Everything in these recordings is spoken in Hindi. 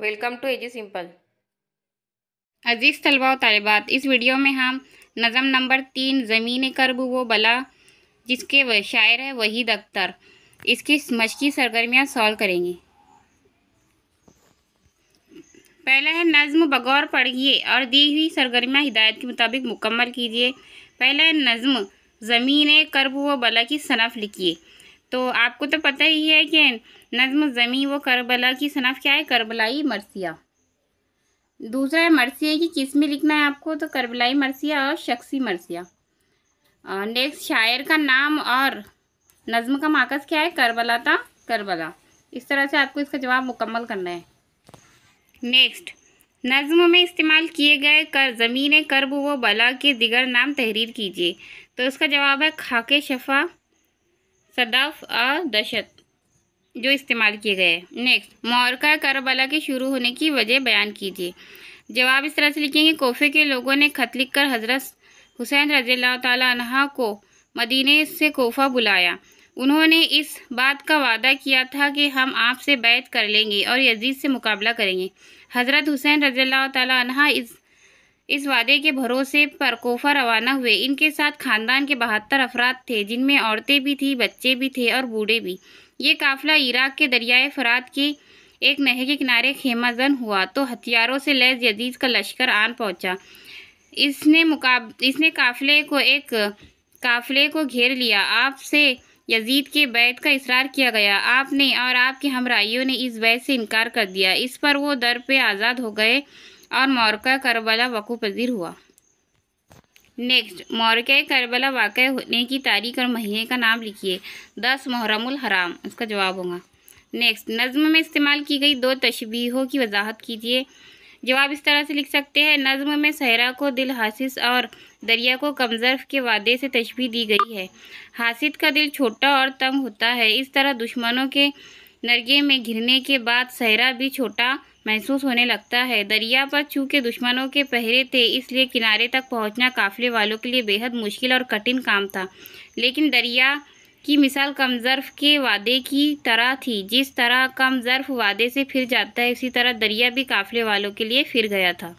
वेलकम टू एजी सिंपल अजीज़ तलबा तलबात इस वीडियो में हम नज़म नंबर तीन ज़मीन कर्ब वो बला जिसके शायर है वहीद अख्तर इसकी मशकी सरगर्मियाँ सॉल्व करेंगे पहला है नज़म बगौर पढ़िए और दी हुई सरगर्मियाँ हिदायत के मुताबिक मुकम्मल कीजिए पहला है नज़म ज़मीन कर्ब व बला की सनफ़ लिखिए तो आपको तो पता ही है कि नज़म ज़मी व करबला की सनफ़ क्या है करबलाई मरसिया दूसरा है मरसिया की किस में लिखना है आपको तो करबलाई मरसिया और शख्सी मरसिया नेक्स्ट शायर का नाम और नज़म का माकस क्या है करबला था करबला इस तरह से आपको इसका जवाब मुकम्मल करना है नेक्स्ट नज़म में इस्तेमाल किए गए कर ज़मीन करब व बला के दिगर नाम तहरीर कीजिए तो इसका जवाब है खाके शफा सदाफ आ दशत जो इस्तेमाल किए गए नेक्स्ट मौरका करबला के शुरू होने की वजह बयान कीजिए जवाब इस तरह से लिखेंगे कोफे के लोगों ने खत लिख कर हज़रत हुसैन रजील्ला तहा को मदीने से कोफा बुलाया उन्होंने इस बात का वादा किया था कि हम आपसे बैत कर लेंगे और यजीद से मुकाबला करेंगे हज़रत हुसैन रजील्ला तहा इस इस वादे के भरोसे पर कोफा रवाना हुए इनके साथ खानदान के बहत्तर अफराद थे जिनमें औरतें भी थी बच्चे भी थे और बूढ़े भी ये काफिला इराक के दरियाए फरात की एक नहर के किनारे खेमाजन हुआ तो हथियारों से लैस यजीज का लश्कर आन पहुंचा इसने मुकाब इसने काफिले को एक काफिले को घेर लिया आपसे यजीद के बैत का इसरार किया गया आपने और आपके हमराइयों ने इस बैत से इनकार कर दिया इस पर वो दर पे आज़ाद हो गए और मौरका करबला वक़ू पजीर हुआ नेक्स्ट मौरक़ करबला वाक़ होने की तारीख और महीने का नाम लिखिए दस मुहरमुल हराम उसका जवाब होगा नेक्स्ट नज़म में इस्तेमाल की गई दो तशबीहों की वजाहत कीजिए जवाब इस तरह से लिख सकते हैं नज़म में सहरा को दिल हासिस और दरिया को कमजर्फ के वादे से तशबी दी गई है हासिद का दिल छोटा और तंग होता है इस तरह दुश्मनों के नरगे में घिरने के बाद सहरा भी छोटा महसूस होने लगता है दरिया पर चूँकि दुश्मनों के पहरे थे इसलिए किनारे तक पहुंचना काफ़िले वालों के लिए बेहद मुश्किल और कठिन काम था लेकिन दरिया की मिसाल कमज़र्फ के वादे की तरह थी जिस तरह कमज़र्फ वादे से फिर जाता है उसी तरह दरिया भी काफ़िले वालों के लिए फिर गया था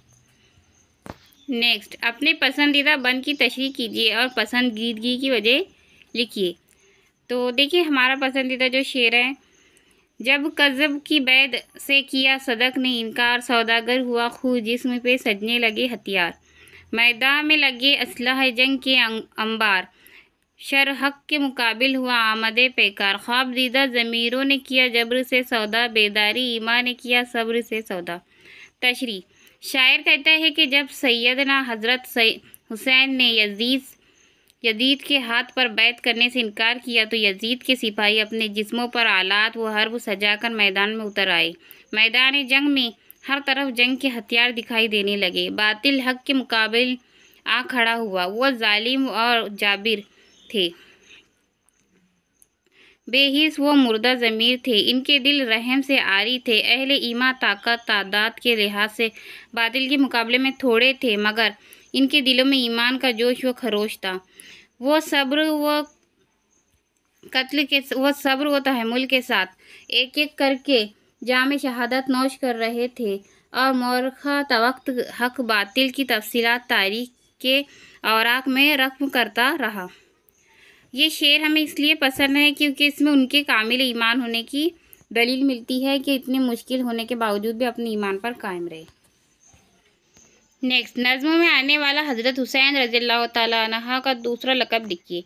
नेक्स्ट अपने पसंदीदा बन की तशरी कीजिए और पसंदीदगी की वजह लिखिए तो देखिए हमारा पसंदीदा जो शेर है जब कज़ब की बैद से किया सदक ने इनकार सौदागर हुआ खूह जिसम पे सजने लगे हथियार मैदान में लगे असलह जंग के अं-, अंबार शर हक के मुकाबिल हुआ आमद पेकार ख्वाब दीदा ज़मीरों ने किया जबर से सौदा बेदारी ईमा ने किया सब्र से सौदा तशरी शायर कहता है कि जब सैदना हज़रत हुसैन ने यजीज़ यजीद के हाथ पर बैत करने से इनकार किया तो यजीद के सिपाही अपने जिस्मों पर आलात व हर्ब सजाकर मैदान में उतर आए मैदान जंग में हर तरफ जंग के हथियार दिखाई देने लगे बातिल हक के मुकाबले आ खड़ा हुआ वह जालिम और जाबिर थे बेहिस वो मुर्दा ज़मीर थे इनके दिल रहम से आरी थे अहले ईमा ताकत तादाद के लिहाज से बादल के मुकाबले में थोड़े थे मगर इनके दिलों में ईमान का जोश व खरोश था वो सब्र व कत्ल के वह सब्र व तहमुल के साथ एक एक करके जाम शहादत नोश कर रहे थे और मौरखा तवक्त हक बातिल की तफसीत तारीख के औरक में रकम करता रहा ये शेर हमें इसलिए पसंद है क्योंकि इसमें उनके कामिल ईमान होने की दलील मिलती है कि इतने मुश्किल होने के बावजूद भी अपने ईमान पर कायम रहे नेक्स्ट नज़म में आने वाला हज़रत हुसैन रजील्ला तह का दूसरा लकब लिखिए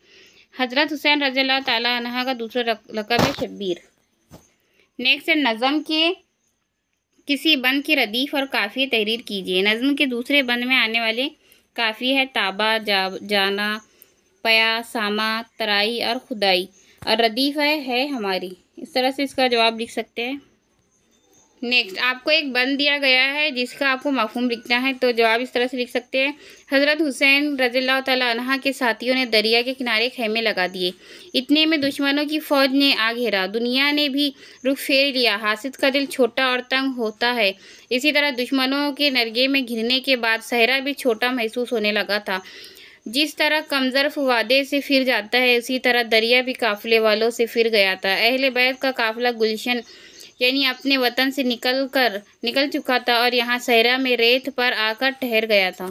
हज़रत हुसैन रजील्ला तह का दूसरा लकब है शब्बीर नेक्स्ट है नज़म के किसी बंद की रदीफ़ और काफ़ी तहरीर कीजिए नज़म के दूसरे बंद में आने वाले काफ़ी है ताबा जा, जाना पया सामा तराई और खुदाई और रदीफ़ है, है हमारी इस तरह से इसका जवाब लिख सकते हैं नेक्स्ट आपको एक बंद दिया गया है जिसका आपको मफहम लिखना है तो जवाब इस तरह से लिख सकते हैं हज़रत हुसैन रज़ील तह के साथियों ने दरिया के किनारे खेमे लगा दिए इतने में दुश्मनों की फ़ौज ने आ घेरा दुनिया ने भी रुख फेर लिया हासिद का दिल छोटा और तंग होता है इसी तरह दुश्मनों के नरगे में घिरने के बाद सहरा भी छोटा महसूस होने लगा था जिस तरह कमज़रफ वादे से फिर जाता है उसी तरह दरिया भी काफ़िले वालों से फिर गया था अहल बैत का काफ़िला गुलशन यानी अपने वतन से निकल कर निकल चुका था और यहाँ सहरा में रेत पर आकर ठहर गया था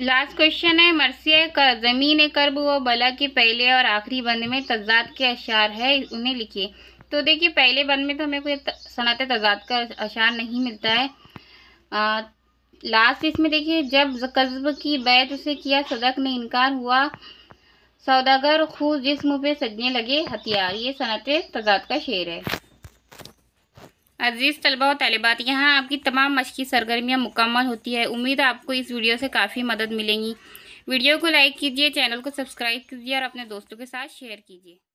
लास्ट क्वेश्चन है मरसिया का ज़मीन कर्ब व बला के पहले और आखिरी बंद में तजाद के अशार है उन्हें लिखिए तो देखिए पहले बंद में तो हमें कोई सनात तजाद का अशार नहीं मिलता है आ, लास्ट इसमें देखिए जब कस्ब की बैत उसे किया सदक ने इनकार हुआ सौदागर खूज जिसम पे सजने लगे हथियार ये सनत तजाद का शेर है अजीज़ तलबा और तलबात यहाँ आपकी तमाम मशक़ी सरगर्मियाँ मुकम्मल होती है उम्मीद आपको इस वीडियो से काफ़ी मदद मिलेंगी वीडियो को लाइक कीजिए चैनल को सब्सक्राइब कीजिए और अपने दोस्तों के साथ शेयर कीजिए